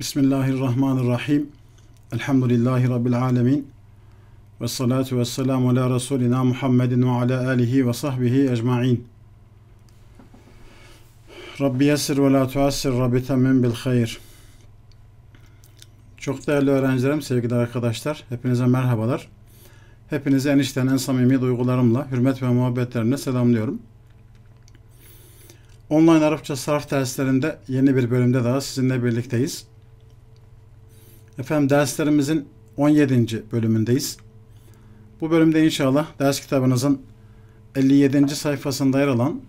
Bismillahirrahmanirrahim. Elhamdülillahi Rabbil alemin. Ve salatu ve selamu ala Resulina Muhammedin ve ala alihi ve sahbihi ecma'in. Rabbi yesir ve la tuassir Rabbi temmin bil hayr. Çok değerli öğrencilerim, sevgili arkadaşlar, hepinize merhabalar. en içten en samimi duygularımla, hürmet ve muhabbetlerine selamlıyorum. Online Arapça sarf derslerinde yeni bir bölümde daha sizinle birlikteyiz. Efendim derslerimizin 17. bölümündeyiz. Bu bölümde inşallah ders kitabınızın 57. sayfasında yer alan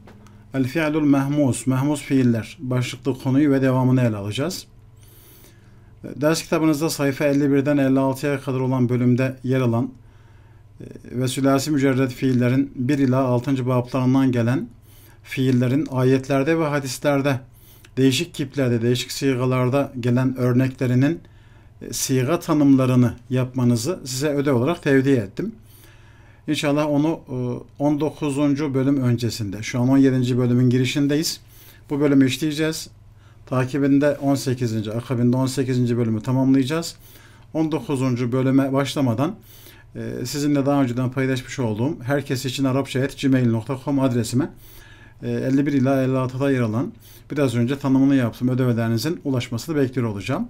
El fi'lul mehmus, mehmus fiiller başlıklı konuyu ve devamını ele alacağız. Ee, ders kitabınızda sayfa 51'den 56'ya kadar olan bölümde yer alan e, ve sülasi mücerret fiillerin 1 ila 6. bablarından gelen fiillerin ayetlerde ve hadislerde değişik kiplerde, değişik sigalarda gelen örneklerinin e, siga tanımlarını yapmanızı size ödev olarak tevdi ettim. İnşallah onu 19. E, bölüm öncesinde, şu an 17. bölümün girişindeyiz. Bu bölümü işleyeceğiz. Takibinde 18. akabinde 18. bölümü tamamlayacağız. 19. bölüme başlamadan e, sizinle daha önceden paylaşmış olduğum herkes için arapça.gmail.com adresime 51 ila 56'da yer alan biraz önce tanımını yaptım ödevlerinizin ulaşmasını bekliyor olacağım.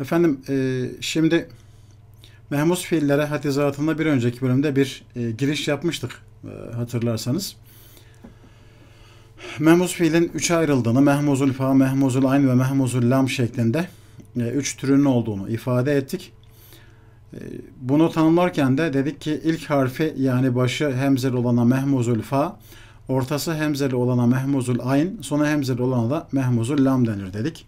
Efendim e, şimdi mehmus fiillere hatizatında bir önceki bölümde bir e, giriş yapmıştık e, hatırlarsanız. Mehmus fiilin üçe ayrıldığını, mehmuzul fa, mehmuzul ayn ve mehmuzul lam şeklinde e, üç türünün olduğunu ifade ettik. E, bunu tanımlarken de dedik ki ilk harfi yani başı hemzeli olana mehmuzul fa, ortası hemzeli olana mehmuzul ayn, sonu hemzeli olana da mehmuzul lam denir dedik.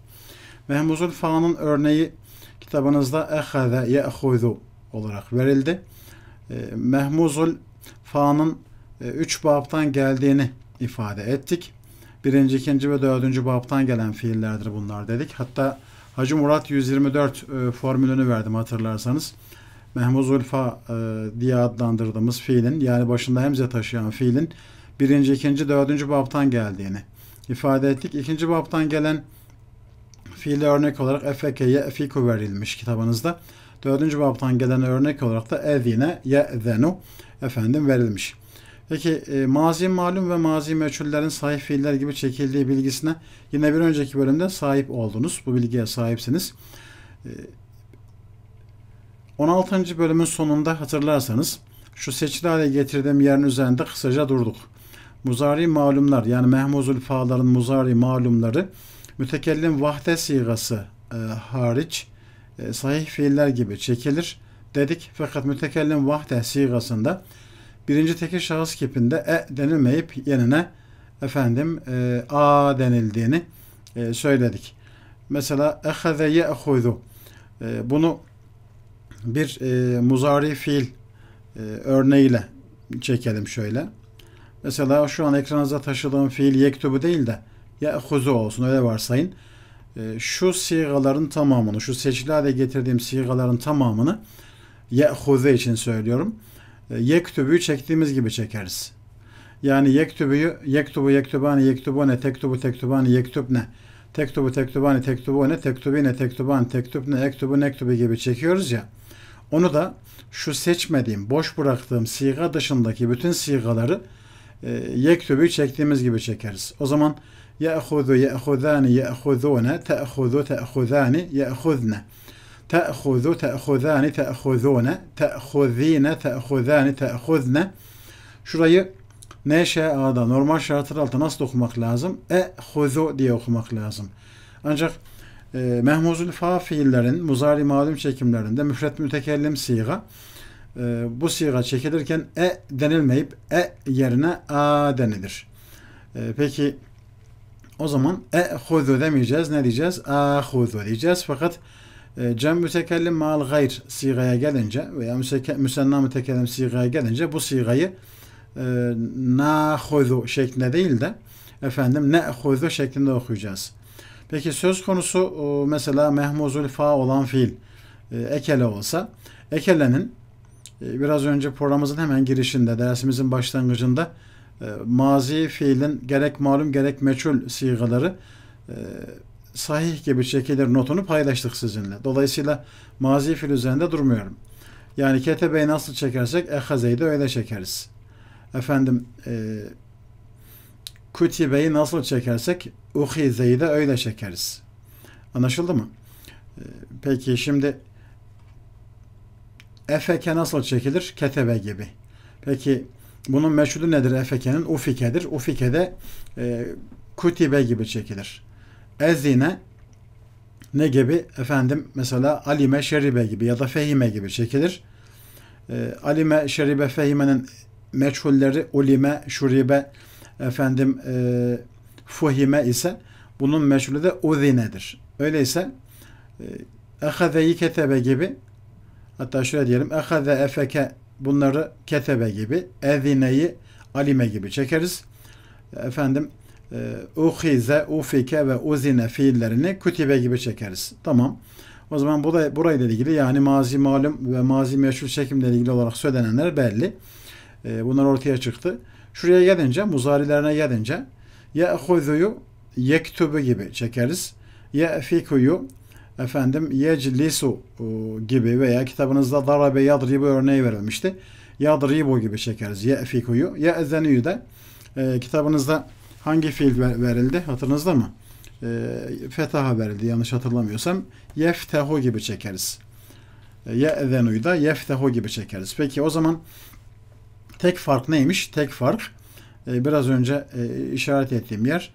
Mehmuzul Fa'nın örneği kitabınızda ehaze ye'huzu olarak verildi. Ee, Mehmuzul Fa'nın e, üç babtan geldiğini ifade ettik. Birinci, ikinci ve dördüncü babtan gelen fiillerdir bunlar dedik. Hatta Hacı Murat 124 e, formülünü verdim hatırlarsanız. Mehmuzul Fa e, diye adlandırdığımız fiilin yani başında hemze taşıyan fiilin birinci, ikinci, dördüncü babtan geldiğini ifade ettik. İkinci babtan gelen fiili örnek olarak efeke ye'fiku verilmiş kitabınızda. Dördüncü babtan gelen örnek olarak da ezine Zenu efendim verilmiş. Peki e, mazi malum ve mazi meçhullerin sahip fiiller gibi çekildiği bilgisine yine bir önceki bölümde sahip oldunuz. Bu bilgiye sahipsiniz. E, 16. bölümün sonunda hatırlarsanız şu seçili hale getirdiğim yerin üzerinde kısaca durduk. Muzari malumlar yani mehmuzul fa'ların muzari malumları mütekellim vahde sigası e, hariç e, sahih fiiller gibi çekilir dedik. Fakat mütekellim vahde sigasında birinci tekil şahıs kipinde e denilmeyip yerine efendim e, a denildiğini e, söyledik. Mesela ehaze ye'huzu e, bunu bir e, muzari fiil e, örneğiyle çekelim şöyle. Mesela şu an ekranınıza taşıdığım fiil yektubu değil de ya huzu olsun öyle varsayın. Ee, şu sigaların tamamını, şu seçili getirdiğim sigaların tamamını ya huzu için söylüyorum. Ee, yektübü çektiğimiz gibi çekeriz. Yani yektübü, yektubu, yektubani, yektubone, tektubu, tektubani, yektubne, tektubu, tektubani, tektubone, tektubine, tektubani, tektubne, ektubu, nektubi gibi çekiyoruz ya. Onu da şu seçmediğim, boş bıraktığım siga dışındaki bütün sigaları e, yektübü çektiğimiz gibi çekeriz. O zaman Ye'huzu ye'huzani ye'huzune te'huzu te'huzani ye'huzne te'huzu te'huzani te'huzune te'huzine te'huzani te'huzne Şurayı neşe NŞA'da normal şartlar altında nasıl okumak lazım? E-huzu diye okumak lazım. Ancak e, mehmuzul fa fiillerin muzari malum çekimlerinde müfret mütekellim siga e, bu siga çekilirken e denilmeyip e yerine a denilir. E, peki o zaman e'hudu demeyeceğiz. Ne diyeceğiz? Ahudu diyeceğiz. Fakat e, cem mütekellim mal gayr sigaya gelince veya müseke, müsenna mütekellim sigaya gelince bu sigayı e, nahudu şeklinde değil de efendim ne'hudu şeklinde okuyacağız. Peki söz konusu e, mesela mehmuzul fa olan fiil e, ekele olsa ekelenin e, biraz önce programımızın hemen girişinde dersimizin başlangıcında e, mazi fiilin gerek malum gerek meçhul sigaları e, sahih gibi çekilir notunu paylaştık sizinle. Dolayısıyla mazi fiil üzerinde durmuyorum. Yani ketebeyi nasıl çekersek ehazeyi de öyle çekeriz. Efendim e, kutibeyi nasıl çekersek uhizeyi de öyle çekeriz. Anlaşıldı mı? E, peki şimdi efeke nasıl çekilir? Ketebe gibi. Peki bunun meşhuru nedir Efeke'nin? Ufike'dir. Ufike'de e, kutibe gibi çekilir. Ezine ne gibi? Efendim mesela alime şeribe gibi ya da fehime gibi çekilir. E, alime şeribe fehimenin meçhulleri ulime, şuribe, efendim e, fuhime ise bunun meşhuru de uzinedir. Öyleyse e, ehazeyi ketebe gibi hatta şöyle diyelim ehaze efeke Bunları ketebe gibi, ezineyi alime gibi çekeriz. Efendim e, uhize, ufike ve uzine fiillerini kütübe gibi çekeriz. Tamam. O zaman bu da burayla ilgili yani mazi malum ve mazi meşhur çekimle ilgili olarak söylenenler belli. E, bunlar ortaya çıktı. Şuraya gelince, muzarilerine gelince ya huzuyu yektubu gibi çekeriz. Ya fikuyu efendim yeclisu e, gibi veya kitabınızda darabe yadribu örneği verilmişti. Yadribu gibi çekeriz. Ye'fikuyu. Ye'zenüyü de e, kitabınızda hangi fiil verildi? Hatırınızda mı? E, fetaha verildi yanlış hatırlamıyorsam. Yeftehu gibi çekeriz. E, Ye'zenüyü de yeftehu gibi çekeriz. Peki o zaman tek fark neymiş? Tek fark e, biraz önce e, işaret ettiğim yer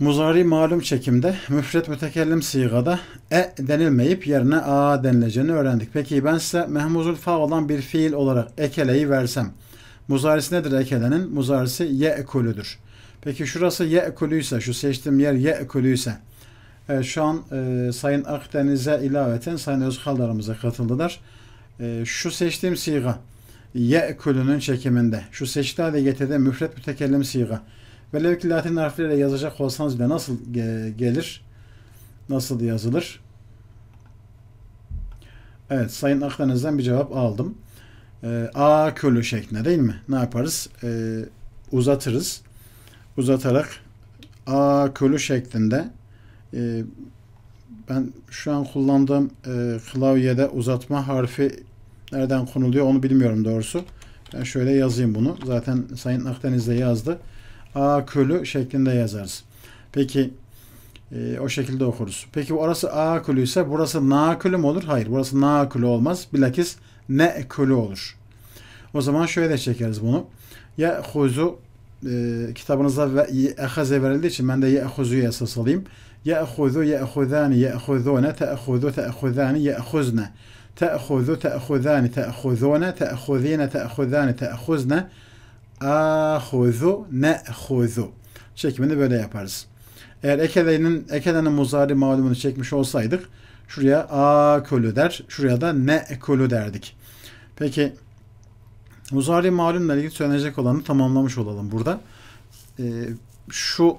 Muzari malum çekimde müfret mütekellim sigada e denilmeyip yerine a denileceğini öğrendik. Peki ben size mehmuzul fa olan bir fiil olarak ekeleyi versem. Muzarisi nedir ekelenin? Muzarisi ye'kulüdür. Peki şurası ye ye'kulüyse, şu seçtiğim yer ye'kulüyse. Evet, şu an e, Sayın Akdeniz'e ilaveten Sayın Özkallarımıza katıldılar. E, şu seçtiğim siga ye'kulünün çekiminde. Şu seçtiği de getirdiğim müfret mütekellim siga. Velev ki Latin harfleriyle yazacak olsanız bile nasıl ge gelir? Nasıl yazılır? Evet, Sayın Akdeniz'den bir cevap aldım. Ee, A kölü şeklinde değil mi? Ne yaparız? Ee, uzatırız. Uzatarak A kölü şeklinde e, ben şu an kullandığım e, klavyede uzatma harfi nereden konuluyor onu bilmiyorum doğrusu. Ben şöyle yazayım bunu. Zaten Sayın Akdeniz yazdı. A kölü şeklinde yazarız. Peki e, o şekilde okuruz. Peki orası A kölü ise burası na kölü mü olur? Hayır. Burası na kölü olmaz. Bilakis ne kölü olur. O zaman şöyle çekeriz bunu. Ya huzu e, kitabınızda ve ehaze verildiği için ben de ye'huzu'yu esas alayım. Ye'huzu, ye'huzani, ye'huzune, te'huzu, te'huzani, ye'huzne. Te'huzu, te'huzani, te'huzune, te'huzine, te'huzani, te'huzne. Te ahuzu ne'huzu çekimini böyle yaparız. Eğer ekelenin ekelenin muzari malumunu çekmiş olsaydık şuraya a kölü der, şuraya da ne kölü derdik. Peki muzari malumla ilgili söylenecek olanı tamamlamış olalım burada. Ee, şu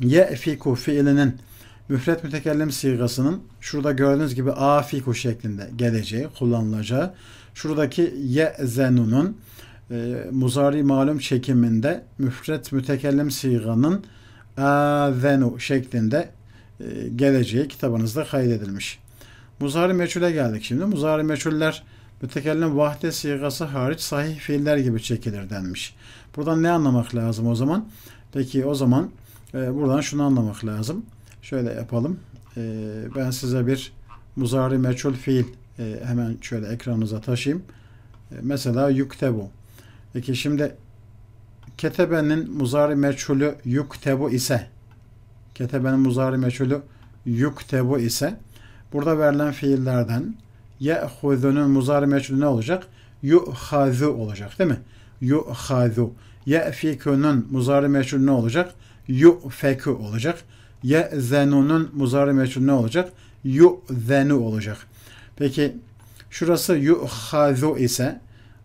ye'fiku fiilinin müfret mütekellim sigasının şurada gördüğünüz gibi A afiku şeklinde geleceği, kullanılacağı. Şuradaki ye Zenun'un e, muzari malum çekiminde müfret mütekellim siganın azenu şeklinde e, geleceği kitabınızda kaydedilmiş. Muzari meçhule geldik şimdi. Muzari meçhuller mütekellim vahde sigası hariç sahih fiiller gibi çekilir denmiş. Buradan ne anlamak lazım o zaman? Peki o zaman e, buradan şunu anlamak lazım. Şöyle yapalım. E, ben size bir muzari meçhul fiil e, hemen şöyle ekranınıza taşıyayım. E, mesela bu. Peki şimdi ketebenin muzari meçhulü yuktebu ise ketebenin muzari meçhulü yuktebu ise burada verilen fiillerden ye'huzunun muzari meçhulü ne olacak? Yu'hazu olacak değil mi? Yu'hazu. Ye'fikunun muzari meçhulü ne olacak? Yu'feku olacak. Ye'zenunun muzari meçhulü ne olacak? Yu'zenu olacak. Peki şurası yu'hazu ise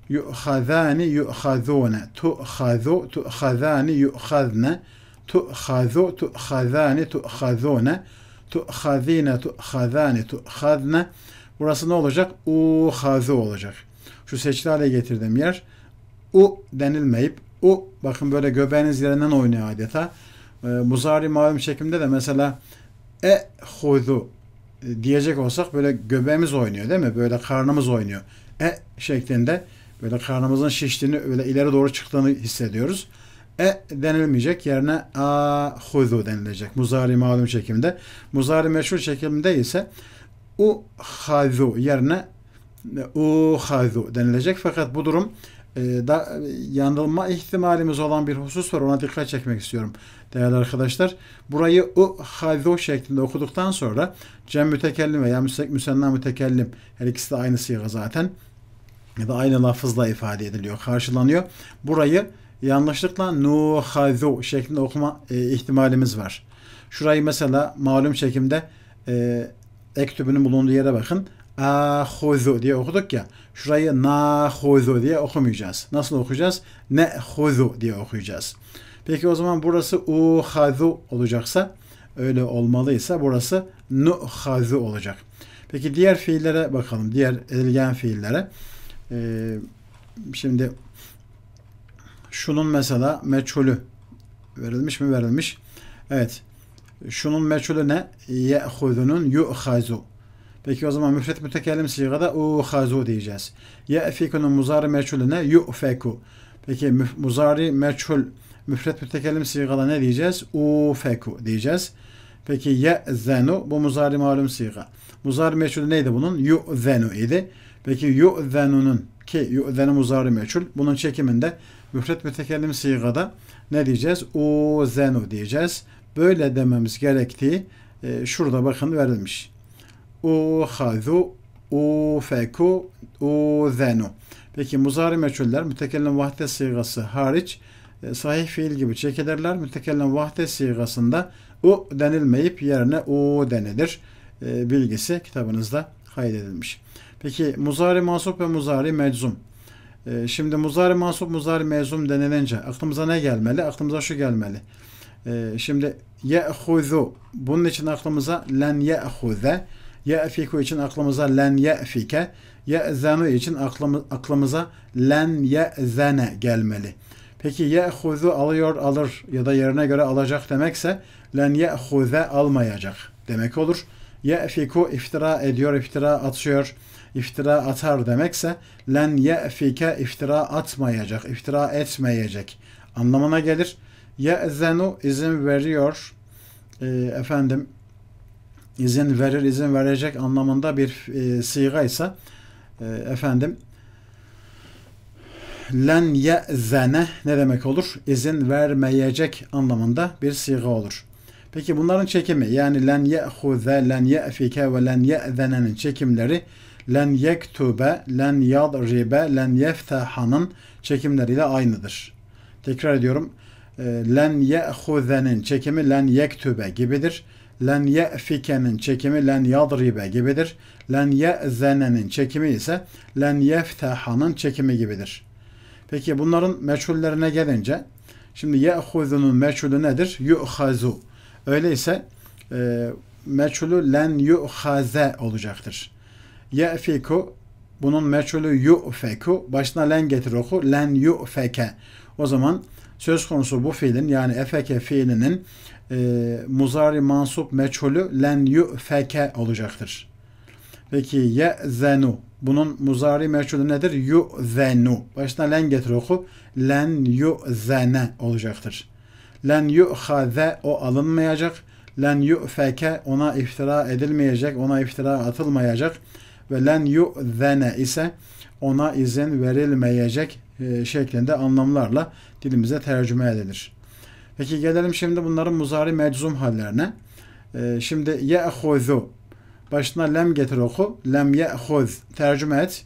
yu'hazani yu'hazune tu'hazu tu'hazani yu'hazne tu'hazu tu'hazani tu'hazune tu'hazine tu'hazani tu'hazne burası ne olacak? u'hazu olacak. Şu seçili hale getirdiğim yer u denilmeyip u bakın böyle göbeğiniz yerinden oynuyor adeta. E, muzari malum şeklimde de mesela e huzu diyecek olsak böyle göbeğimiz oynuyor değil mi? Böyle karnımız oynuyor. E şeklinde Böyle karnımızın şiştiğini, öyle ileri doğru çıktığını hissediyoruz. E denilmeyecek yerine a huzu denilecek. Muzari malum çekimde. Muzari meşhur çekimde ise u hazu yerine u hazu denilecek. Fakat bu durum e, da, yanılma ihtimalimiz olan bir husus var. Ona dikkat çekmek istiyorum değerli arkadaşlar. Burayı u hazu şeklinde okuduktan sonra cem mütekellim veya müsenna mütekellim her ikisi de aynı siga zaten ya da aynı lafızla ifade ediliyor, karşılanıyor. Burayı yanlışlıkla nuhazu şeklinde okuma e, ihtimalimiz var. Şurayı mesela malum çekimde e, ektübünün bulunduğu yere bakın. Ahuzu diye okuduk ya. Şurayı nahuzu diye okumayacağız. Nasıl okuyacağız? Nehuzu diye okuyacağız. Peki o zaman burası uhazu olacaksa öyle olmalıysa burası nuhazu olacak. Peki diğer fiillere bakalım. Diğer edilgen fiillere. Ee, şimdi şunun mesela meçhulü verilmiş mi? Verilmiş. Evet. Şunun meçhulü ne? Ye'huzunun yu'hazu. Peki o zaman müfret mütekellim sigada uhazu diyeceğiz. Ye'fikunun muzari meçhulü ne? Yu'feku. Peki muzari meçhul müfret mütekellim sigada ne diyeceğiz? Ufeku diyeceğiz. Peki ye'zenu bu muzari malum siga. Muzari meçhulü neydi bunun? Yu'zenu idi. Peki yu'zenunun ki yu'zenu muzari meçhul. Bunun çekiminde müfret mütekellim sigada ne diyeceğiz? Uzenu diyeceğiz. Böyle dememiz gerektiği e, şurada bakın verilmiş. Uhazu ufeku uzenu. Peki muzari meçhuller mütekellim vahde sigası hariç e, sahih fiil gibi çekilirler. Mütekellim vahde sigasında u denilmeyip yerine u denilir. E, bilgisi kitabınızda kaydedilmiş. Peki muzari mansup ve muzari meczum. E, şimdi muzari mansup, muzari meczum denilince aklımıza ne gelmeli? Aklımıza şu gelmeli. E, şimdi ye'huzu bunun için aklımıza len ye'huze ye'fiku için aklımıza len ye'fike ye'zenu için aklımı, aklımıza len ye'zene gelmeli. Peki ye'huzu alıyor alır ya da yerine göre alacak demekse len ye'huze almayacak demek olur. Ye'fiku iftira ediyor, iftira atıyor iftira atar demekse len ye'fike iftira atmayacak, iftira etmeyecek anlamına gelir. Ye'zenu izin veriyor. E, efendim izin verir, izin verecek anlamında bir e, siga ise e, efendim len ye'zene ne demek olur? İzin vermeyecek anlamında bir siga olur. Peki bunların çekimi yani len ye'huze, len ye'fike ve len ye'zenenin çekimleri len yektube, len yadribe, len yeftehanın çekimleriyle aynıdır. Tekrar ediyorum. Ee, len ye'huzenin çekimi len yektübe gibidir. Len ye'fikenin çekimi len yadribe gibidir. Len ye'zenenin çekimi ise len yeftehanın çekimi gibidir. Peki bunların meçhullerine gelince şimdi ye'huzunun meçhulü nedir? Yu'hazu. Öyleyse e, meçhulü len yu'haze olacaktır. Ye'fiku bunun meçhulü yu'feku başına len getir oku len yu'feke. O zaman söz konusu bu fiilin yani efeke fiilinin e, muzari mansup meçhulü len yu'feke olacaktır. Peki ye'zenu bunun muzari meçhulü nedir? Yu'zenu. Başına len getir oku. Len yu'zene olacaktır. Len yu yu'haze o alınmayacak. Len yu'feke ona iftira edilmeyecek. Ona iftira atılmayacak ve len yu'zene ise ona izin verilmeyecek e, şeklinde anlamlarla dilimize tercüme edilir. Peki gelelim şimdi bunların muzari meczum hallerine. E, şimdi ye'huzu başına lem getir oku. Lem ye'huz tercüme et.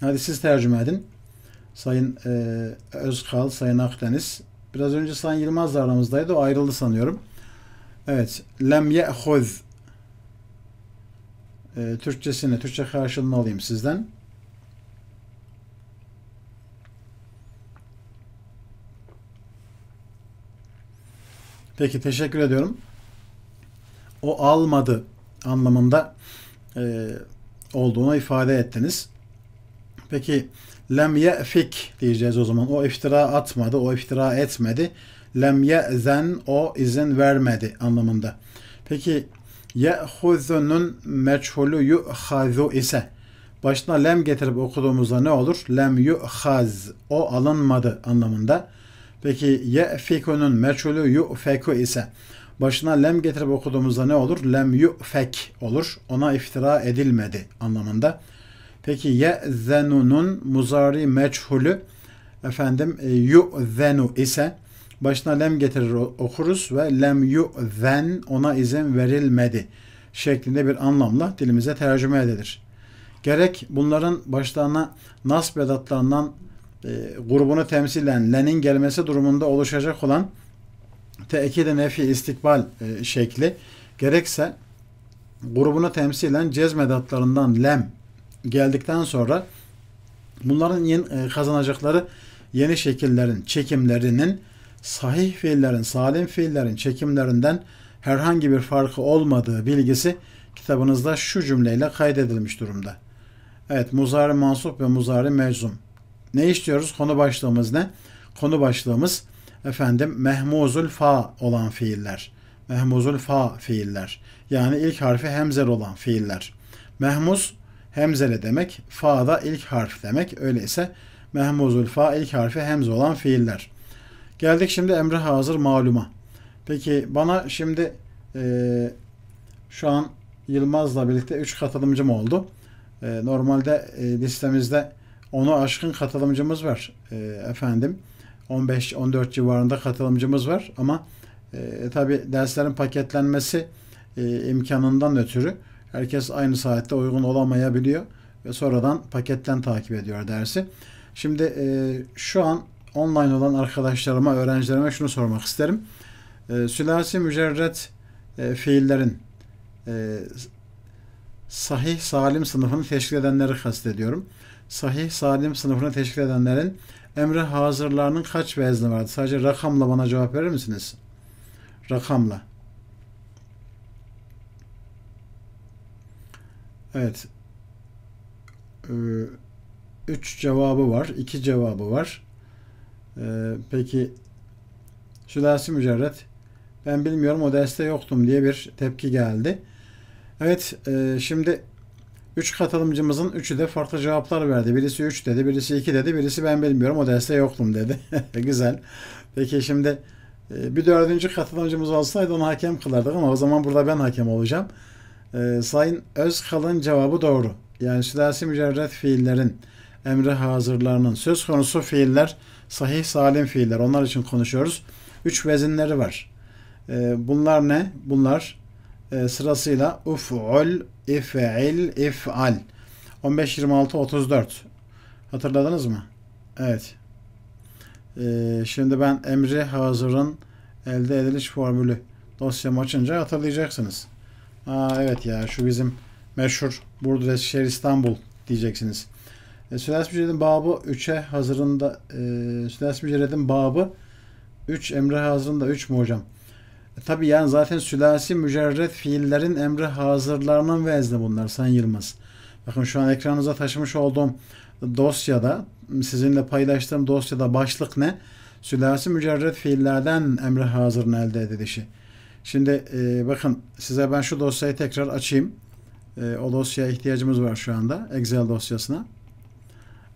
Hadi siz tercüme edin. Sayın e, Özkal, Sayın Akdeniz. Biraz önce Sayın Yılmaz da aramızdaydı. O ayrıldı sanıyorum. Evet. Lem ye'huz e, Türkçesini, Türkçe karşılığını alayım sizden. Peki teşekkür ediyorum. O almadı anlamında e, olduğunu ifade ettiniz. Peki lem ye'fik diyeceğiz o zaman. O iftira atmadı, o iftira etmedi. Lem ye'zen o izin vermedi anlamında. Peki Ye'huzunun meçhulü yu'hazu ise başına lem getirip okuduğumuzda ne olur? Lem yu'haz. O alınmadı anlamında. Peki ye'fikunun meçhulü yu'feku ise başına lem getirip okuduğumuzda ne olur? Lem yu'fek olur. Ona iftira edilmedi anlamında. Peki ye'zenunun muzari meçhulü efendim e, yu'zenu ise Başına lem getirir okuruz ve lem yu'zen ona izin verilmedi şeklinde bir anlamla dilimize tercüme edilir. Gerek bunların başlarına nasb edatlarından e, grubunu temsilen lenin gelmesi durumunda oluşacak olan tekid-i nefi istikbal e, şekli gerekse grubunu temsilen cezmedatlarından lem geldikten sonra bunların yeni, e, kazanacakları yeni şekillerin, çekimlerinin sahih fiillerin, salim fiillerin çekimlerinden herhangi bir farkı olmadığı bilgisi kitabınızda şu cümleyle kaydedilmiş durumda. Evet, muzari mansup ve muzari meczum. Ne istiyoruz? Konu başlığımız ne? Konu başlığımız efendim mehmuzul fa olan fiiller. Mehmuzul fa fiiller. Yani ilk harfi hemzel olan fiiller. Mehmuz hemzele demek, fa da ilk harf demek. Öyleyse mehmuzul fa ilk harfi hemze olan fiiller. Geldik şimdi emre hazır maluma. Peki bana şimdi e, şu an Yılmaz'la birlikte 3 katılımcım oldu. E, normalde e, listemizde onu aşkın katılımcımız var. E, efendim 15-14 civarında katılımcımız var ama e, tabi derslerin paketlenmesi e, imkanından ötürü herkes aynı saatte uygun olamayabiliyor ve sonradan paketten takip ediyor dersi. Şimdi e, şu an online olan arkadaşlarıma, öğrencilerime şunu sormak isterim. E, sülasi mücerret e, fiillerin e, sahih salim sınıfını teşkil edenleri kastediyorum. Sahih salim sınıfını teşkil edenlerin emre hazırlarının kaç vezni vardı? Sadece rakamla bana cevap verir misiniz? Rakamla. Evet. Ee, üç cevabı var. iki cevabı var. Ee, peki sülasi mücerret ben bilmiyorum o derste yoktum diye bir tepki geldi. Evet e, şimdi 3 katılımcımızın 3'ü de farklı cevaplar verdi. Birisi 3 dedi, birisi 2 dedi, birisi ben bilmiyorum o derste yoktum dedi. Güzel. Peki şimdi e, bir dördüncü katılımcımız olsaydı onu hakem kılardık ama o zaman burada ben hakem olacağım. E, Sayın Özkal'ın cevabı doğru. Yani sülasi mücerret fiillerin emri hazırlarının söz konusu fiiller sahih salim fiiller. Onlar için konuşuyoruz. Üç vezinleri var. E, bunlar ne? Bunlar e, sırasıyla uf'ul, if'il, if'al. 15, 26, 34. Hatırladınız mı? Evet. E, şimdi ben emri hazırın elde ediliş formülü dosyamı açınca hatırlayacaksınız. Aa, evet ya şu bizim meşhur Burdur Eskişehir İstanbul diyeceksiniz. E, Sülales Mücerred'in babı 3'e hazırında e, Sülales Mücerred'in babı 3 emre hazırında 3 mu hocam? E, tabii yani zaten sülasi mücerred fiillerin emre hazırlarının vezni bunlar Sayın Yılmaz. Bakın şu an ekranınıza taşımış olduğum dosyada sizinle paylaştığım dosyada başlık ne? Sülasi mücerred fiillerden emre hazırın elde edilişi. Şimdi e, bakın size ben şu dosyayı tekrar açayım. E, o dosyaya ihtiyacımız var şu anda. Excel dosyasına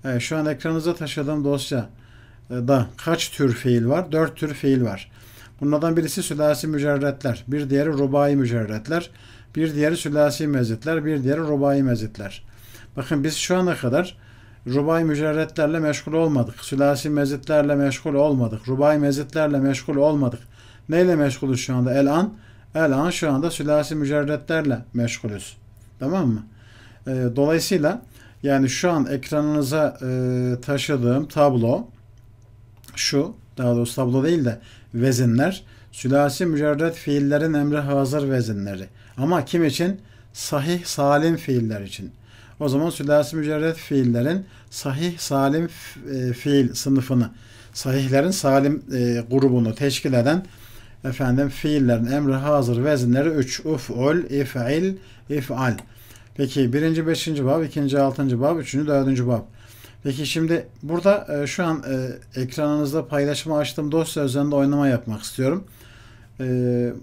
e, şu an ekranınıza taşıdığım dosya da kaç tür fiil var? Dört tür fiil var. Bunlardan birisi sülasi mücerretler, bir diğeri rubai mücerretler, bir diğeri sülasi mezitler, bir diğeri rubai mezitler. Bakın biz şu ana kadar rubai mücerretlerle meşgul olmadık. Sülasi mezitlerle meşgul olmadık. Rubai mezitlerle meşgul olmadık. Neyle meşgulüz şu anda? El-an. El-an şu anda sülasi mücerretlerle meşgulüz. Tamam mı? Ee, dolayısıyla yani şu an ekranınıza e, taşıdığım tablo şu. Daha doğrusu tablo değil de vezinler. Sülasi mücerret fiillerin emri hazır vezinleri. Ama kim için? Sahih salim fiiller için. O zaman sülasi mücerret fiillerin sahih salim e, fiil sınıfını, sahihlerin salim e, grubunu teşkil eden efendim fiillerin emri hazır vezinleri 3. ol if'il, if'al. Peki birinci beşinci bab, ikinci altıncı bab, üçüncü dördüncü bab. Peki şimdi burada e, şu an e, ekranınızda paylaşımı açtığım dosya üzerinde oynama yapmak istiyorum. E,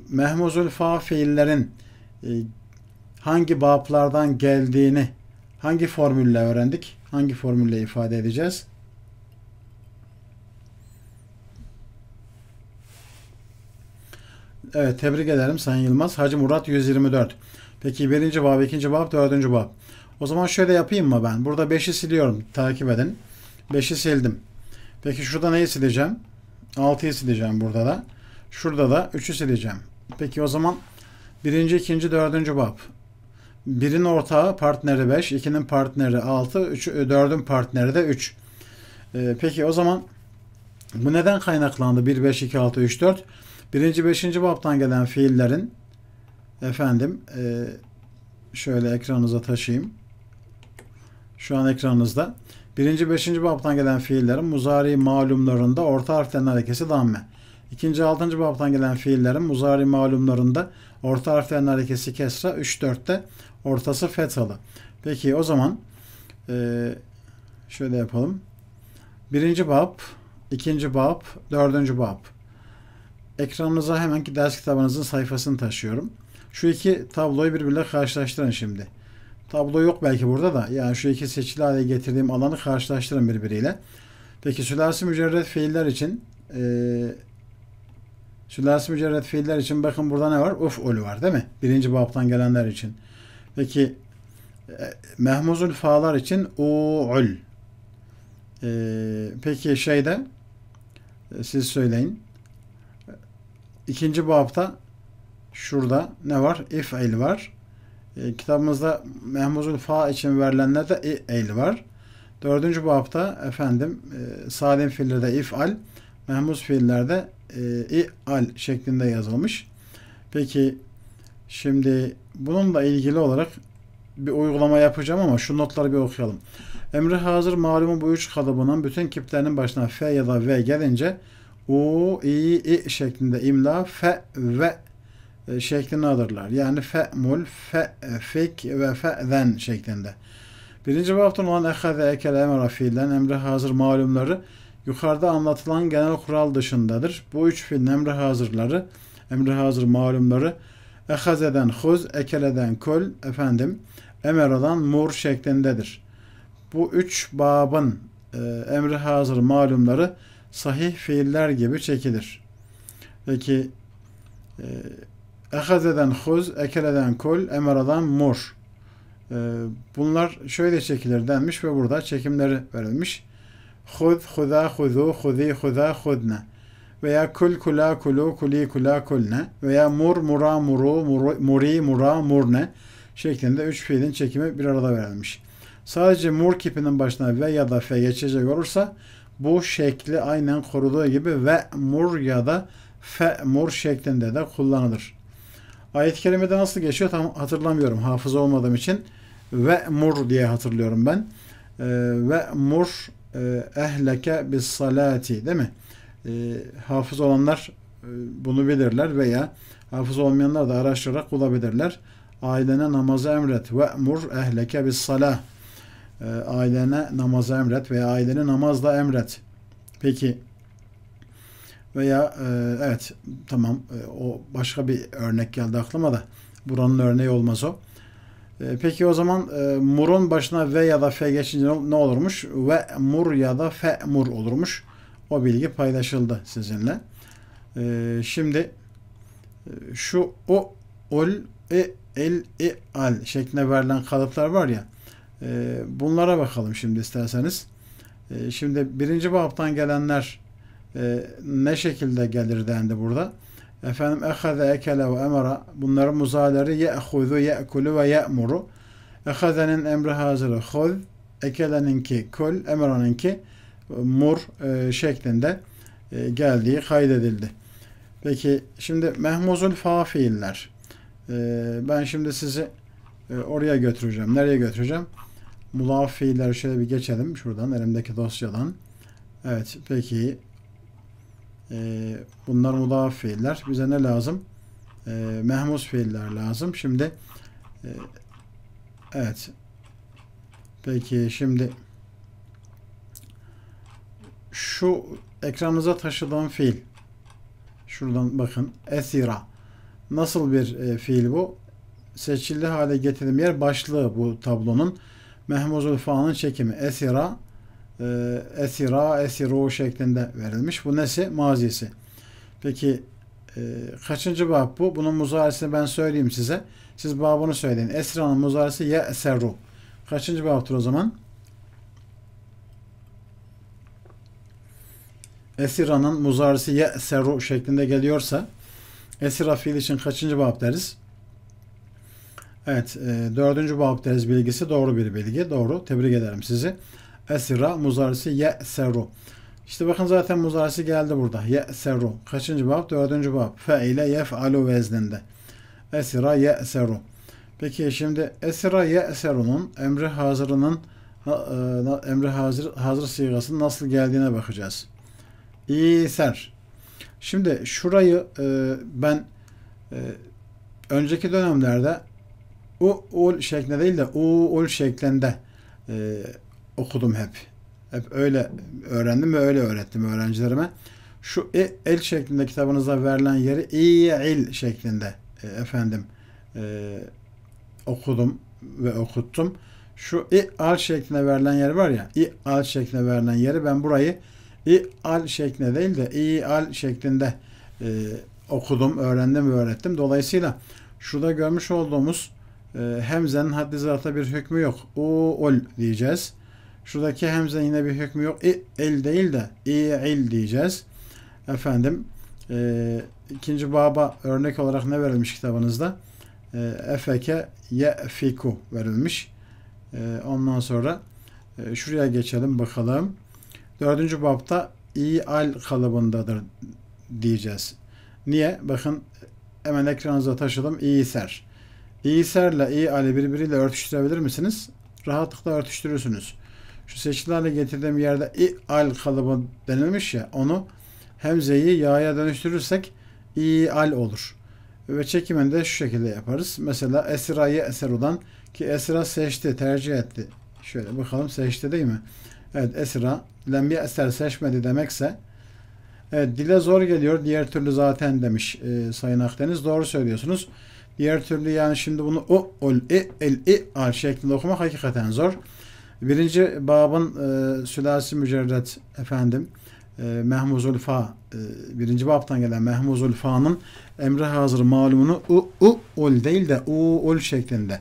mehmuzul fa fiillerin e, hangi bablardan geldiğini hangi formülle öğrendik? Hangi formülle ifade edeceğiz? Evet tebrik ederim Sayın Yılmaz. Hacı Murat 124. Peki birinci bab, ikinci bab, dördüncü bab. O zaman şöyle yapayım mı ben? Burada 5'i siliyorum. Takip edin. 5'i sildim. Peki şurada neyi sileceğim? 6'yı sileceğim burada da. Şurada da 3'ü sileceğim. Peki o zaman birinci, ikinci, dördüncü bab. Birin ortağı partneri 5, ikinin partneri 6, e, dördün partneri de 3. Ee, peki o zaman bu neden kaynaklandı? 1, 5, 2, 6, 3, 4. Birinci, beşinci babtan gelen fiillerin Efendim e, şöyle ekranınıza taşıyayım. Şu an ekranınızda. 1. 5. babtan gelen fiillerin muzari malumlarında orta harflerin harekesi damme. 2. 6. babtan gelen fiillerin muzari malumlarında orta harflerin harekesi kesra 3 4'te ortası fethalı. Peki o zaman e, şöyle yapalım. 1. bab, 2. bab, 4. bab. Ekranınıza hemen ki ders kitabınızın sayfasını taşıyorum. Şu iki tabloyu birbirle karşılaştırın şimdi. Tablo yok belki burada da. Yani şu iki seçili hale getirdiğim alanı karşılaştırın birbiriyle. Peki sülasi mücerret fiiller için e, sülasi mücerret fiiller için bakın burada ne var? Uf ol var değil mi? Birinci baptan gelenler için. Peki e, mehmuzul faalar için u'ul. E, peki şeyde e, siz söyleyin. İkinci bapta şurada ne var? if İf'il var. E, kitabımızda mehmuzul fa için verilenlerde i'il e var. Dördüncü bapta efendim e, salim fiillerde al mehmuz fiillerde e, al e şeklinde yazılmış. Peki şimdi bununla ilgili olarak bir uygulama yapacağım ama şu notları bir okuyalım. Emri hazır malumu bu üç kalıbının bütün kiplerinin başına F ya da V gelince U, I, I şeklinde imla F v e, şeklini alırlar. Yani fe'mul, fe'fik e, ve fe'zen şeklinde. Birinci baptan olan ehaze ekel emre fiilden emri hazır malumları yukarıda anlatılan genel kural dışındadır. Bu üç fiil emri hazırları, emri hazır malumları ehazeden huz, ekeleden kol efendim, emeradan mur şeklindedir. Bu üç babın e, emri hazır malumları sahih fiiller gibi çekilir. Peki e, Ehazeden huz, ekeleden kul, emeradan mur. Ee, bunlar şöyle çekilir denmiş ve burada çekimleri verilmiş. Hud, huda, hudu, hudi, huda, hudne. Veya kul, kula, kulu, kuli, kula, kulne. Veya mur, mura, muru, muru muri, mura, murne. Şeklinde üç fiilin çekimi bir arada verilmiş. Sadece mur kipinin başına ve ya da fe geçecek olursa bu şekli aynen koruduğu gibi ve mur ya da fe mur şeklinde de kullanılır. Ayet-i kerimede nasıl geçiyor tam hatırlamıyorum hafız olmadığım için. Ve mur diye hatırlıyorum ben. E, ee, ve mur e, ehleke bis salati değil mi? E, hafız olanlar e, bunu bilirler veya hafız olmayanlar da araştırarak bulabilirler. Ailene namazı emret ve mur ehleke bis salah. E, ee, ailene namazı emret veya aileni namazla emret. Peki veya e, evet tamam e, o başka bir örnek geldi aklıma da buranın örneği olmaz o. E, peki o zaman e, murun başına ve ya da fe geçince ne, olurmuş? Ve mur ya da fe mur olurmuş. O bilgi paylaşıldı sizinle. E, şimdi e, şu o ol e el i e, al şeklinde verilen kalıplar var ya e, bunlara bakalım şimdi isterseniz. E, şimdi birinci baptan gelenler ee, ne şekilde gelir dendi burada. Efendim ehaze ekele ve emara bunların muzaleri ye'huzu ye'kulu ve ye'muru. Ehazenin emri hazırı huz, ekeleninki kul, emraninki mur e, şeklinde e, geldiği kaydedildi. Peki şimdi mehmuzul fafiiller. E, ben şimdi sizi e, oraya götüreceğim. Nereye götüreceğim? Mulaf fiiller şöyle bir geçelim şuradan elimdeki dosyadan. Evet peki ee, bunlar mudaaf fiiller. Bize ne lazım? E, ee, mehmus fiiller lazım. Şimdi e, evet peki şimdi şu ekranınıza taşıdığım fiil şuradan bakın esira nasıl bir e, fiil bu? Seçildi hale getirdiğim yer başlığı bu tablonun. Mehmuzul Fa'nın çekimi. Esira ee, esira, esiru şeklinde verilmiş. Bu nesi? Mazisi. Peki e, kaçıncı bab bu? Bunun muzarisini ben söyleyeyim size. Siz babını söyleyin. Esra'nın muzarisi ya eserru. Kaçıncı babdır o zaman? Esira'nın muzarisi ya eserru şeklinde geliyorsa esira fiil için kaçıncı bab deriz? Evet, e, dördüncü bab deriz bilgisi doğru bir bilgi. Doğru. Tebrik ederim sizi. Esira muzarisi ye'seru. İşte bakın zaten muzarisi geldi burada. Ye'seru. Kaçıncı bab? Dördüncü bab. Fe ile yef'alu vezninde. Esira ye'seru. Peki şimdi esira ye'seru'nun emri hazırının e, emri hazır, hazır sigasının nasıl geldiğine bakacağız. İser. Şimdi şurayı e, ben e, önceki dönemlerde u ul şeklinde değil de u ul şeklinde e, okudum hep. Hep öyle öğrendim ve öyle öğrettim öğrencilerime. Şu e, el şeklinde kitabınıza verilen yeri e, il şeklinde e, efendim e, okudum ve okuttum. Şu i e, al şeklinde verilen yer var ya I al şeklinde verilen yeri ben burayı i al şeklinde değil de al şeklinde e, okudum, öğrendim ve öğrettim. Dolayısıyla şurada görmüş olduğumuz e, hemzenin haddi zata bir hükmü yok. ol diyeceğiz. Şuradaki hemze yine bir hükmü yok. İ, il değil de i'il diyeceğiz. Efendim e, ikinci baba örnek olarak ne verilmiş kitabınızda? E, efeke fiku verilmiş. E, ondan sonra e, şuraya geçelim bakalım. Dördüncü babta i'al kalıbındadır diyeceğiz. Niye? Bakın hemen ekranınıza taşıdım. İser. İserle i'ali birbiriyle örtüştürebilir misiniz? Rahatlıkla örtüştürürsünüz. Şu seçkili getirdiğim yerde İ-AL kalıbı denilmiş ya onu hem Z'yi ya'ya dönüştürürsek İ-AL olur. Ve çekimini de şu şekilde yaparız. Mesela esra'yı olan ki esra seçti, tercih etti. Şöyle bakalım seçti değil mi? Evet esra lem bir eser seçmedi demekse Evet dile zor geliyor. Diğer türlü zaten demiş e, Sayın Akdeniz. Doğru söylüyorsunuz. Diğer türlü yani şimdi bunu o ol i e, el i al şeklinde okumak hakikaten zor. Birinci babın e, sülasi mücerret efendim e, Mehmuzul Fa e, birinci babtan gelen Mehmuzul Fa'nın emri hazır malumunu u, u ul değil de u ul şeklinde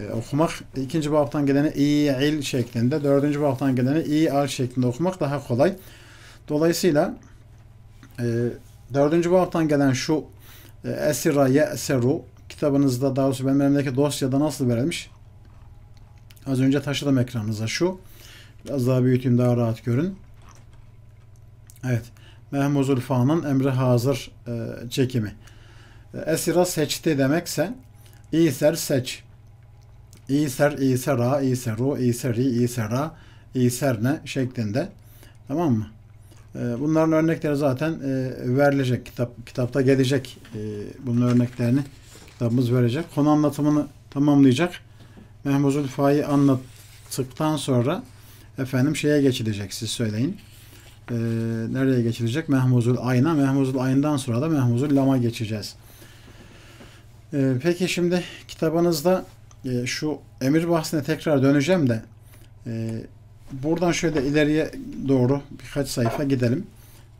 e, okumak. ikinci babtan geleni i il şeklinde. Dördüncü babtan geleni i al şeklinde okumak daha kolay. Dolayısıyla e, dördüncü babtan gelen şu e, esira ye'seru kitabınızda daha doğrusu benim elimdeki dosyada nasıl verilmiş? Az önce taşıdım ekranınıza şu. Biraz daha büyüteyim daha rahat görün. Evet. Mehmuz Ulfa'nın emri hazır e, çekimi. E, Esira seçti demekse İser seç. İser, İsera, İseru, İseri, İsera, İserne şeklinde. Tamam mı? E, bunların örnekleri zaten e, verilecek. Kitap, kitapta gelecek. Bunun örneklerini kitabımız verecek. Konu anlatımını tamamlayacak. Mehmuzul Fa'yı anlattıktan sonra efendim şeye geçilecek siz söyleyin. Ee, nereye geçilecek? Mehmuzul Ayn'a. Mehmuzul Ayn'dan sonra da Mehmuzul Lam'a geçeceğiz. Ee, peki şimdi kitabınızda e, şu emir bahsine tekrar döneceğim de e, buradan şöyle ileriye doğru birkaç sayfa gidelim.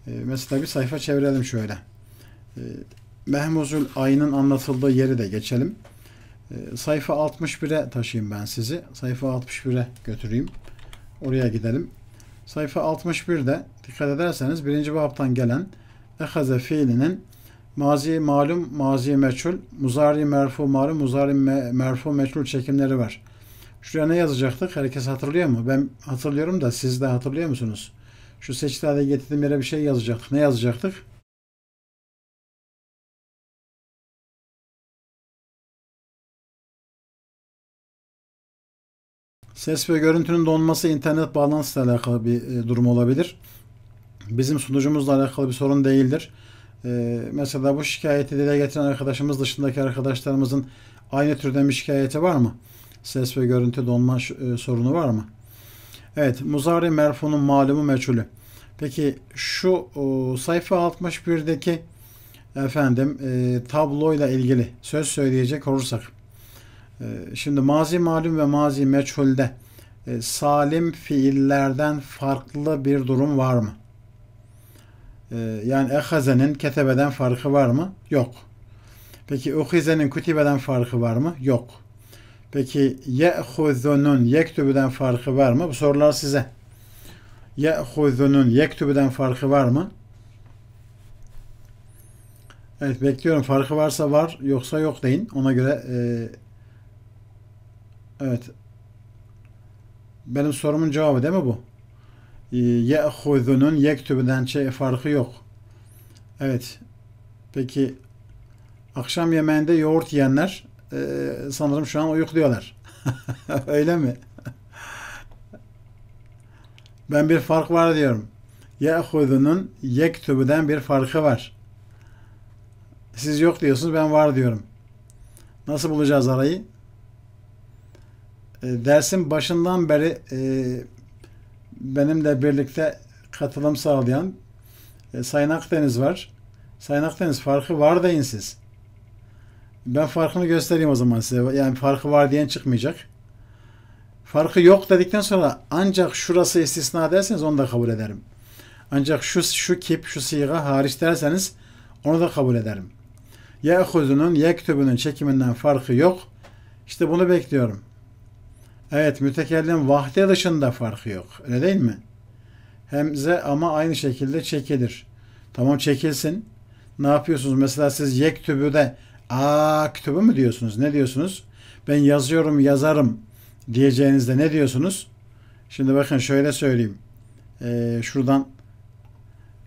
E, mesela bir sayfa çevirelim şöyle. E, Mehmuzül Ayn'ın anlatıldığı yeri de geçelim. Ee, sayfa 61'e taşıyayım ben sizi. Sayfa 61'e götüreyim. Oraya gidelim. Sayfa 61'de dikkat ederseniz birinci baptan gelen ehaze fiilinin mazi malum, mazi meçhul, muzari merfu malum, muzari me, merfu meçhul çekimleri var. Şuraya ne yazacaktık? Herkes hatırlıyor mu? Ben hatırlıyorum da siz de hatırlıyor musunuz? Şu seçtade getirdiğim yere bir şey yazacaktık. Ne yazacaktık? Ses ve görüntünün donması internet bağlantısıyla alakalı bir e, durum olabilir. Bizim sunucumuzla alakalı bir sorun değildir. E, mesela bu şikayeti dile getiren arkadaşımız dışındaki arkadaşlarımızın aynı türden bir şikayeti var mı? Ses ve görüntü donma e, sorunu var mı? Evet, Muzari Merfu'nun malumu meçhulü. Peki şu o, sayfa 61'deki efendim tabloyla ilgili söz söyleyecek olursak ee, şimdi mazi malum ve mazi meçhulde e, salim fiillerden farklı bir durum var mı? Ee, yani ehazenin ketebeden farkı var mı? Yok. Peki uhizenin kutibeden farkı var mı? Yok. Peki ye'huzunun yektübüden farkı var mı? Bu sorular size. Ye'huzunun yektübüden farkı var mı? Evet bekliyorum. Farkı varsa var, yoksa yok deyin. Ona göre e, Evet. Benim sorumun cevabı değil mi bu? Ee, Ye'huzunun yektübüden şey farkı yok. Evet. Peki akşam yemeğinde yoğurt yiyenler e, sanırım şu an uyukluyorlar. Öyle mi? ben bir fark var diyorum. Ye'huzunun yektübüden bir farkı var. Siz yok diyorsunuz ben var diyorum. Nasıl bulacağız arayı? E, dersin başından beri e, benimle birlikte katılım sağlayan e, Sayın Akdeniz var. Sayın Akdeniz farkı var deyin siz. Ben farkını göstereyim o zaman size. Yani farkı var diyen çıkmayacak. Farkı yok dedikten sonra ancak şurası istisna derseniz onu da kabul ederim. Ancak şu şu kip, şu siga hariç derseniz onu da kabul ederim. Ya huzunun ya kitabının çekiminden farkı yok. İşte bunu bekliyorum. Evet mütekellim vahde dışında farkı yok. Öyle değil mi? Hemze ama aynı şekilde çekilir. Tamam çekilsin. Ne yapıyorsunuz? Mesela siz yektübü de aktübü mü diyorsunuz? Ne diyorsunuz? Ben yazıyorum yazarım diyeceğinizde ne diyorsunuz? Şimdi bakın şöyle söyleyeyim. Ee, şuradan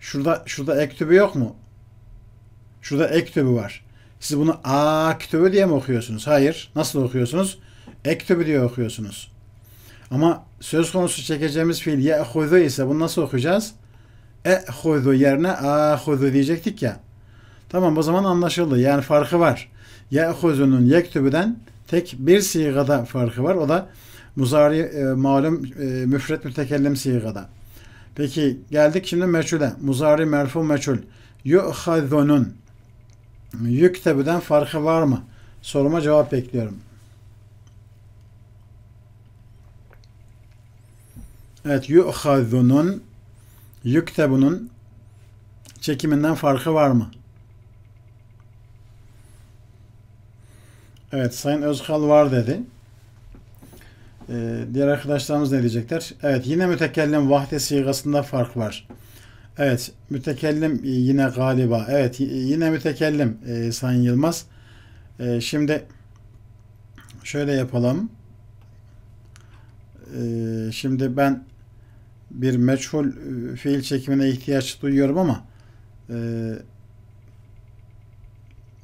şurada şurada ektübü yok mu? Şurada ektübü var. Siz bunu aktübü diye mi okuyorsunuz? Hayır. Nasıl okuyorsunuz? Ektübü diye okuyorsunuz. Ama söz konusu çekeceğimiz fiil ye'hudu ise bunu nasıl okuyacağız? E'hudu yerine ahudu diyecektik ya. Tamam o zaman anlaşıldı. Yani farkı var. Ye'hudunun yektübüden tek bir sigada farkı var. O da muzari e, malum e, müfret mütekellim sigada. Peki geldik şimdi meçhule. Muzari merfu meçhul. Yu'hadunun yüktebüden farkı var mı? Soruma cevap bekliyorum. Evet yu'hazunun yüktebunun çekiminden farkı var mı? Evet Sayın Özkal var dedi. Ee, diğer arkadaşlarımız ne diyecekler? Evet yine mütekellim vahde sigasında fark var. Evet mütekellim yine galiba. Evet yine mütekellim e, Sayın Yılmaz. E, şimdi şöyle yapalım. E, şimdi ben bir meçhul e, fiil çekimine ihtiyaç duyuyorum ama e,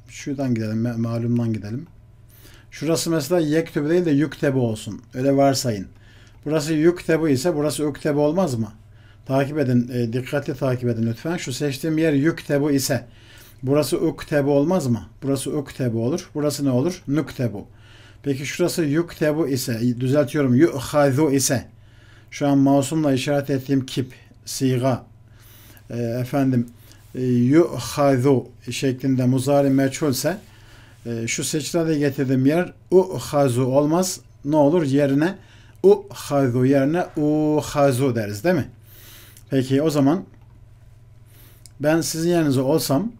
şuradan gidelim, malumdan gidelim. Şurası mesela yektebu değil de yüktebu olsun. Öyle varsayın. Burası yüktebu ise burası üktebu olmaz mı? Takip edin, e, dikkatli takip edin lütfen. Şu seçtiğim yer yüktebu ise burası uktebu olmaz mı? Burası uktebu olur. Burası ne olur? Nüktebu. Peki şurası yüktebu ise, düzeltiyorum, yuhazu ise şu an masumla işaret ettiğim kip, siga, e, efendim e, yuhazu şeklinde muzari meçhulse e, şu secdede getirdiğim yer uhazu olmaz. Ne olur? Yerine uhazu yerine uhazu deriz değil mi? Peki o zaman ben sizin yerinize olsam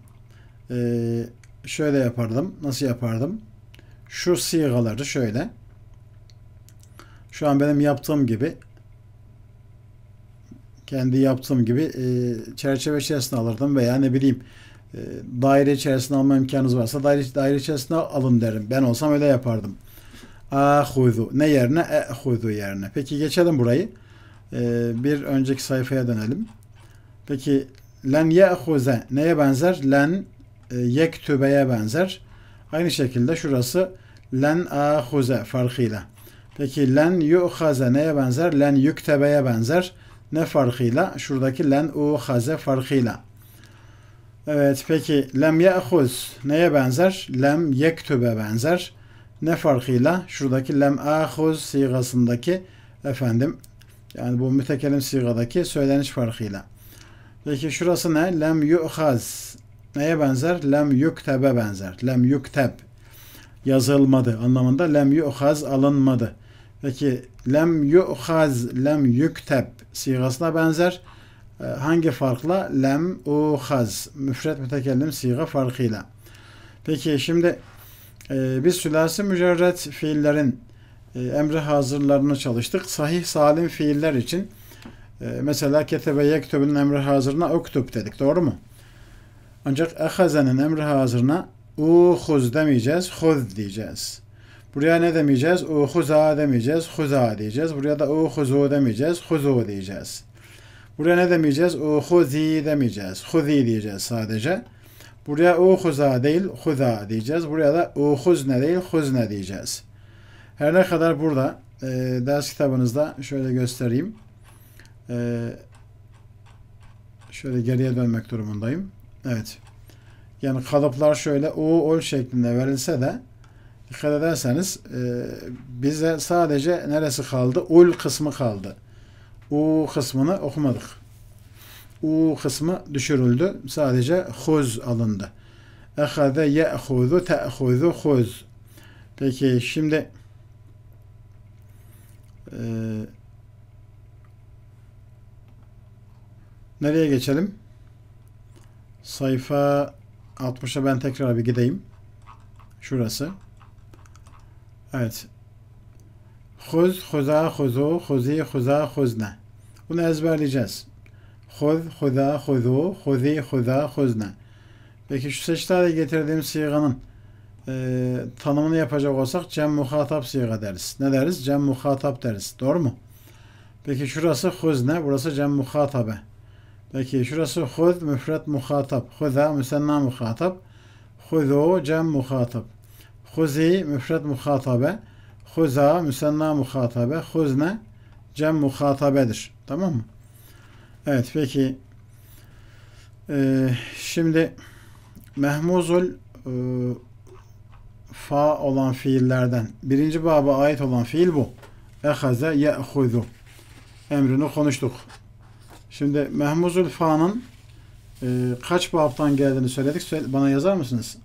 e, şöyle yapardım. Nasıl yapardım? Şu sigaları şöyle. Şu an benim yaptığım gibi kendi yaptığım gibi e, çerçeve içerisinde alırdım veya ne bileyim e, daire içerisinde alma imkanınız varsa daire, daire içerisinde alın derim. Ben olsam öyle yapardım. Ahuzu. Ne yerine? Ehuzu yerine. Peki geçelim burayı. E, bir önceki sayfaya dönelim. Peki len yehuze neye benzer? Len e, yektübeye benzer. Aynı şekilde şurası len ahuze farkıyla. Peki len yuhaze neye benzer? Len yüktebeye benzer. Ne farkıyla? Şuradaki len u haze farkıyla. Evet peki lem ye'huz neye benzer? Lem yektübe benzer. Ne farkıyla? Şuradaki lem ahuz sigasındaki efendim yani bu mütekelim sigadaki söyleniş farkıyla. Peki şurası ne? Lem yu'haz. Neye benzer? Lem yuktebe benzer. Lem yukteb. Yazılmadı anlamında. Lem yu'haz alınmadı. Peki lem yu'haz, lem yukteb sigasına benzer. Ee, hangi farkla? Lem, u, haz. Müfret mütekellim siga farkıyla. Peki şimdi e, biz sülasi mücerret fiillerin e, emri hazırlarını çalıştık. Sahih salim fiiller için e, mesela ketebe yektübünün emri hazırına öktüb dedik. Doğru mu? Ancak ehazenin emri hazırına uhuz demeyeceğiz. Huz diyeceğiz. Buraya ne demeyeceğiz? O Uhuza demeyeceğiz. Huza diyeceğiz. Buraya da o uhuzu demeyeceğiz. Huzu diyeceğiz. Buraya ne demeyeceğiz? O Uhuzi demeyeceğiz. Huzi diyeceğiz sadece. Buraya o uhuza değil huza diyeceğiz. Buraya da o uhuzne değil huzne diyeceğiz. Her ne kadar burada e, ders kitabınızda şöyle göstereyim. E, şöyle geriye dönmek durumundayım. Evet. Yani kalıplar şöyle o ol şeklinde verilse de Dikkat ederseniz e, bize sadece neresi kaldı? Ul kısmı kaldı. U kısmını okumadık. U kısmı düşürüldü. Sadece huz alındı. Ehaze ye'huzu te'huzu huz. Peki şimdi e, nereye geçelim? Sayfa 60'a ben tekrar bir gideyim. Şurası. Evet. Huz, huza, huzu, huzi, huza, huzne. Bunu ezberleyeceğiz. Huz, huza, huzu, huzi, huza, Huzna. Peki şu seçtilerle getirdiğim siganın e, tanımını yapacak olsak cem muhatap siga deriz. Ne deriz? Cem muhatap deriz. Doğru mu? Peki şurası huzne, burası cem muhatabe. Peki şurası huz, müfret muhatap. Huza, müsenna muhatap. Huzu, cem muhatap. Huzi müfred muhatabe. Huza müsenna muhatabe. Huzne cem muhatabedir. Tamam mı? Evet peki ee, şimdi mehmuzul e, fa olan fiillerden birinci baba ait olan fiil bu. Ehaze ye'huzu emrini konuştuk. Şimdi mehmuzul fa'nın e, kaç babtan geldiğini söyledik. Bana yazar mısınız?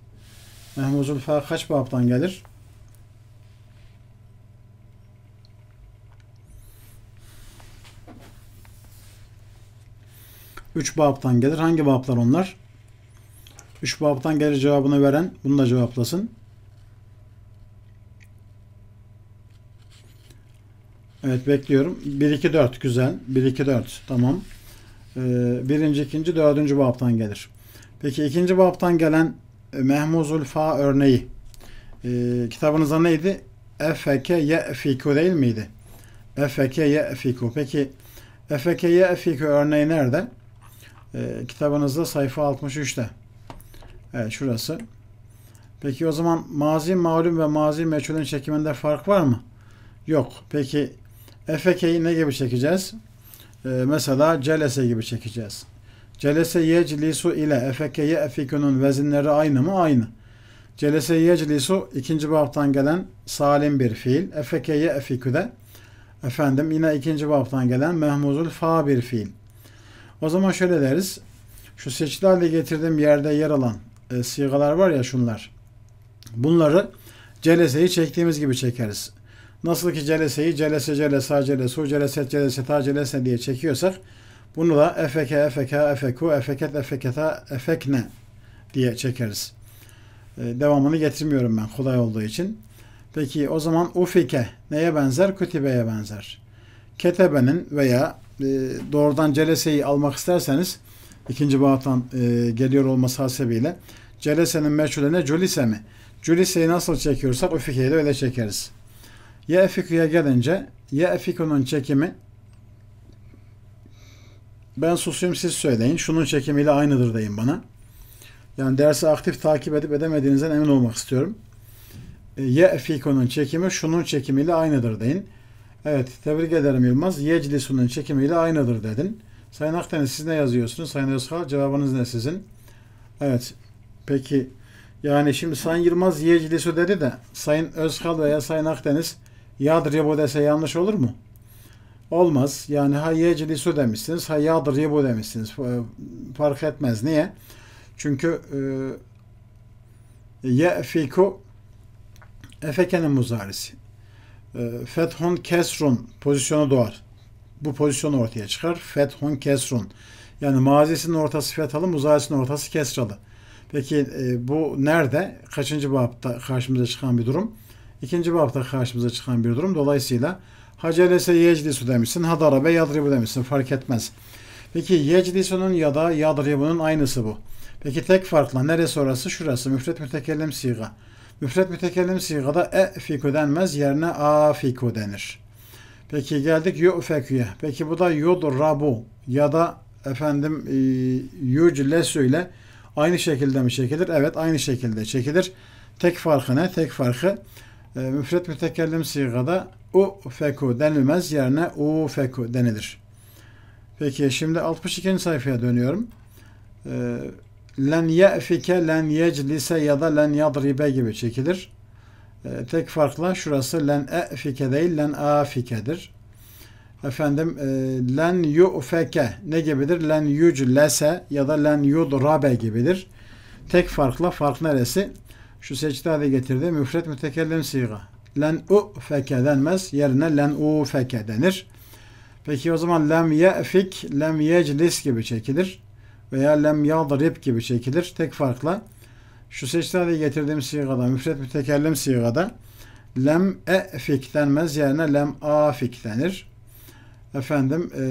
Mehmuzul Fa kaç babdan gelir? Üç babdan gelir. Hangi bablar onlar? Üç babdan gelir cevabını veren bunu da cevaplasın. Evet bekliyorum. 1 2 4 güzel. 1 2 4 tamam. Ee, birinci, ikinci, dördüncü babtan gelir. Peki ikinci babtan gelen Mehmuzul Fa örneği. E, kitabınızda neydi? Efeke ye'fiku değil miydi? Efeke ye'fiku. Peki Efeke ye'fiku örneği nerede? E, kitabınızda sayfa 63'te. Evet şurası. Peki o zaman mazi malum ve mazi meçhulün çekiminde fark var mı? Yok. Peki efekeyi ne gibi çekeceğiz? Ee, mesela celese gibi çekeceğiz. Celese yeclisu ile efekeye efikünün vezinleri aynı mı? Aynı. Celese yeclisu ikinci baptan gelen salim bir fiil. Efekeye efiküde efendim yine ikinci baptan gelen mehmuzul fa bir fiil. O zaman şöyle deriz. Şu seçilerle getirdiğim yerde yer alan e, sigalar var ya şunlar. Bunları celeseyi çektiğimiz gibi çekeriz. Nasıl ki celeseyi celese celese celese celese celeseta celese diye çekiyorsak bunu da efeke, efeke, efeku, efeket, efeketa, efekne diye çekeriz. Ee, devamını getirmiyorum ben kolay olduğu için. Peki o zaman ufike neye benzer? Kütibeye benzer. Ketebenin veya e, doğrudan celeseyi almak isterseniz ikinci bağıttan e, geliyor olması hasebiyle celesenin meçhulüne culise mi? Culiseyi nasıl çekiyorsak ufikeyi de öyle çekeriz. Ya efikuya gelince ya efikunun çekimi ben susayım siz söyleyin. Şunun çekimiyle aynıdır deyin bana. Yani dersi aktif takip edip edemediğinizden emin olmak istiyorum. E, ye fikonun çekimi şunun çekimiyle aynıdır deyin. Evet tebrik ederim Yılmaz. Ye Yeclisunun çekimiyle aynıdır dedin. Sayın Akdeniz siz ne yazıyorsunuz? Sayın Özkal cevabınız ne sizin? Evet peki yani şimdi Sayın Yılmaz ye Yeclisu dedi de Sayın Özkal veya Sayın Akdeniz Yadribo dese yanlış olur mu? Olmaz. Yani ha yecilisu demişsiniz, ha bu demişsiniz. Ee, fark etmez. Niye? Çünkü e, ye'fiku efekenin muzarisi. E, fethun kesrun pozisyonu doğar. Bu pozisyon ortaya çıkar. Fethun kesrun. Yani mazisinin ortası fethalı, muzarisinin ortası kesralı. Peki e, bu nerede? Kaçıncı babda karşımıza çıkan bir durum? İkinci babda karşımıza çıkan bir durum. Dolayısıyla bu Hacelese yeclisu demişsin. Hadarabe yadribu demişsin. Fark etmez. Peki yeclisunun ya da yadribunun aynısı bu. Peki tek farkla neresi orası? Şurası. Müfret mütekellim siga. Müfret mütekellim sigada e fiku denmez. Yerine a fiku denir. Peki geldik yu'feküye. Peki bu da yudrabu ya da efendim e, ile aynı şekilde mi çekilir? Evet aynı şekilde çekilir. Tek farkı ne? Tek farkı e, müfret mütekellim sigada u feku denilmez yerine u feku denilir. Peki şimdi 62. sayfaya dönüyorum. E, len ye'fike len yeclise ya da len yadribe gibi çekilir. E, tek farkla şurası len e'fike değil len afikedir. Efendim e, len yu'feke ne gibidir? Len yuclese ya da len yudrabe gibidir. Tek farkla fark neresi? Şu secdade getirdi. Müfret mütekellim siga. Len u feke denmez. Yerine len u feke denir. Peki o zaman lem ye'fik, lem yeclis gibi çekilir. Veya lem yadrib gibi çekilir. Tek farkla şu secdade getirdiğim sigada, müfret mütekellim sigada lem e'fik denmez. Yerine lem afik denir. Efendim e,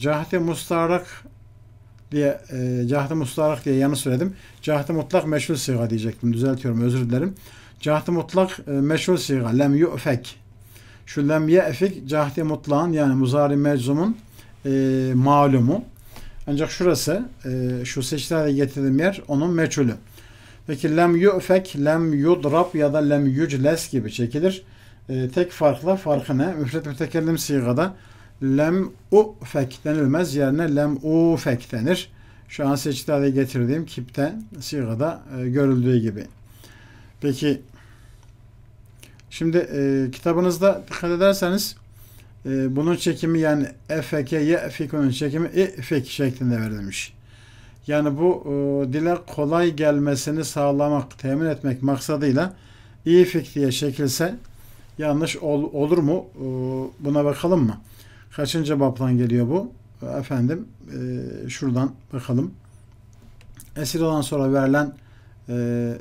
cahde mustarak diye e, cahd mustarak diye yanı söyledim. cahd mutlak meşhur siga diyecektim. Düzeltiyorum özür dilerim. cahd mutlak e, meşhur siga. Lem yu'fek. Şu lem ye'fik cahd-ı mutlağın yani muzari meczumun e, malumu. Ancak şurası e, şu seçtiğe getirdiğim yer onun meçhulü. Peki lem yu'fek, lem yudrab ya da lem yücles gibi çekilir. E, tek farkla farkı ne? Müfret mütekellim sigada lem ufek denilmez yerine lem ufek denir. Şu an seçtiğimde getirdiğim kipte sigada e, görüldüğü gibi. Peki şimdi e, kitabınızda dikkat ederseniz e, bunun çekimi yani efeke yefikunun çekimi ifek şeklinde verilmiş. Yani bu e, dile kolay gelmesini sağlamak, temin etmek maksadıyla ifik diye çekilse yanlış ol, olur mu? E, buna bakalım mı? Kaçıncı baplan geliyor bu? Efendim e, şuradan bakalım. Esir olan sonra verilen e,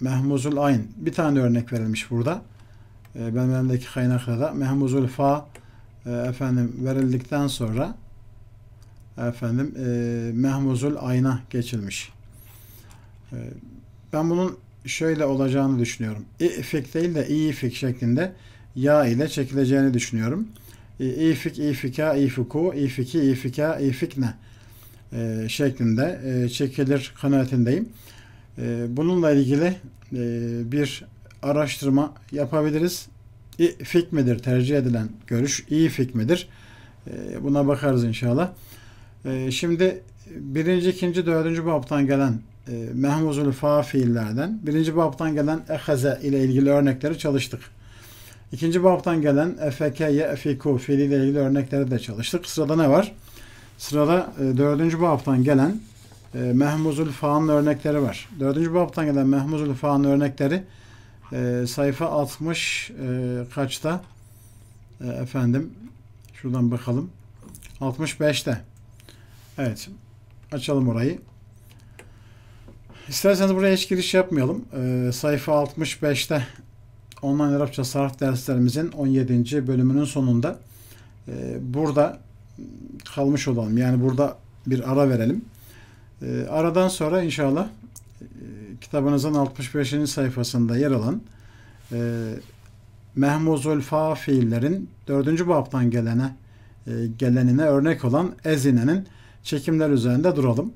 mehmuzul ayn. Bir tane örnek verilmiş burada. E, benim elimdeki kaynaklarda mehmuzul fa e, efendim verildikten sonra efendim e, mehmuzul ayna geçilmiş. E, ben bunun şöyle olacağını düşünüyorum. İfik değil de iyi ifik şeklinde yağ ile çekileceğini düşünüyorum ifik ifika ifiku ifiki ifika ifikne e, şeklinde e, çekilir kanaatindeyim. E, bununla ilgili e, bir araştırma yapabiliriz. İfik midir tercih edilen görüş? ifik midir? buna bakarız inşallah. şimdi birinci, ikinci, dördüncü baptan gelen mehmuzul fa fiillerden birinci baptan gelen ehaze ile ilgili örnekleri çalıştık. İkinci baptan gelen efekeye efiku fiiliyle ilgili örnekleri de çalıştık. Sırada ne var? Sırada e, dördüncü baptan gelen e, mehmuzul Faan örnekleri var. Dördüncü baptan gelen mehmuzul Faan örnekleri e, sayfa 60 e, kaçta? E, efendim şuradan bakalım. 65'te. Evet. Açalım orayı. İsterseniz buraya hiç giriş yapmayalım. E, sayfa 65'te online Arapça sarf derslerimizin 17. bölümünün sonunda e, burada kalmış olalım. Yani burada bir ara verelim. E, aradan sonra inşallah e, kitabınızın 65. sayfasında yer alan e, mehmuzul fa fiillerin 4. baptan gelene e, gelenine örnek olan ezinenin çekimler üzerinde duralım.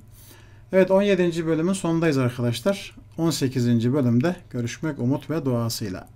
Evet 17. bölümün sonundayız arkadaşlar. 18. bölümde görüşmek umut ve duasıyla.